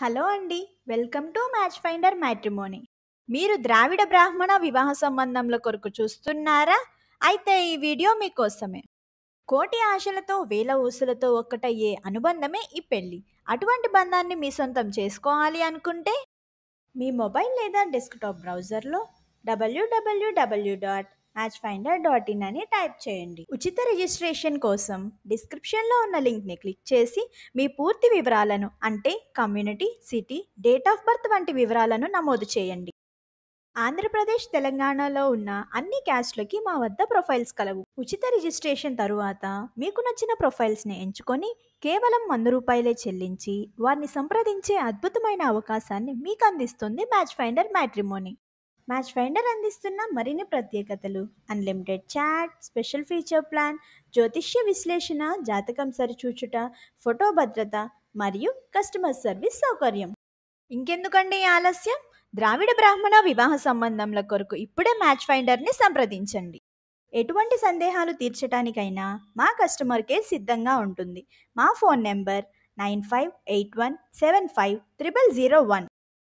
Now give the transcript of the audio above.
hello అండి welcome to Match Finder matrimony మీరు ద్రావిడ బ్రాహ్మణ వివాహ సంబంధంల కొరకు చూస్తున్నారా అయితే ఈ వీడియో మీకోసమే కోటి ఆశలతో వేల ఊసులతో ఒక్కటయ్యే అనుబంధమే ఈ పెళ్ళి అటువంటి బంధాన్ని మీ సొంతం చేసుకోవాలి అనుకుంటే మీ మొబైల్ లేదా డెస్క్టాప్ బ్రౌజర్లో W W W dot Match Finder dot in అని టైప్ చేయండి ఉచిత రిజిస్ట్రేషన్ కోసం డిస్క్రిప్షన్లో ఉన్న లింక్ని క్లిక్ చేసి మీ పూర్తి వివరాలను అంటే community city date of birth వంటి వివరాలను నమోదు చేయండి ఆంధ్రప్రదేశ్ తెలంగాణలో ఉన్న అన్ని క్యాస్ట్లకి మా వద్ద ప్రొఫైల్స్ కలవు ఉచిత రిజిస్ట్రేషన్ తరువాత మీకు నచ్చిన ప్రొఫైల్స్ని ఎంచుకొని కేవలం వంద రూపాయలే చెల్లించి వారిని సంప్రదించే అద్భుతమైన అవకాశాన్ని మీకు అందిస్తుంది Match Finder matrimony Match Finder అందిస్తున్న మరిన్ని ప్రత్యేకతలు unlimited chat special feature plan జ్యోతిష్య విశ్లేషణ జాతకం సరిచూచుట ఫోటో భద్రత మరియు కస్టమర్ సర్వీస్ సౌకర్యం ఇంకెందుకండి ఆలస్యం ద్రావిడ బ్రాహ్మణ వివాహ సంబంధంల కొరకు ఇప్పుడే మ్యాచ్ ఫైండర్ని సంప్రదించండి ఎటువంటి సందేహాలు తీర్చడానికైనా మా కస్టమర్ కేర్ సిద్ధంగా ఉంటుంది మా phone number nine five eight one seven five triple zero one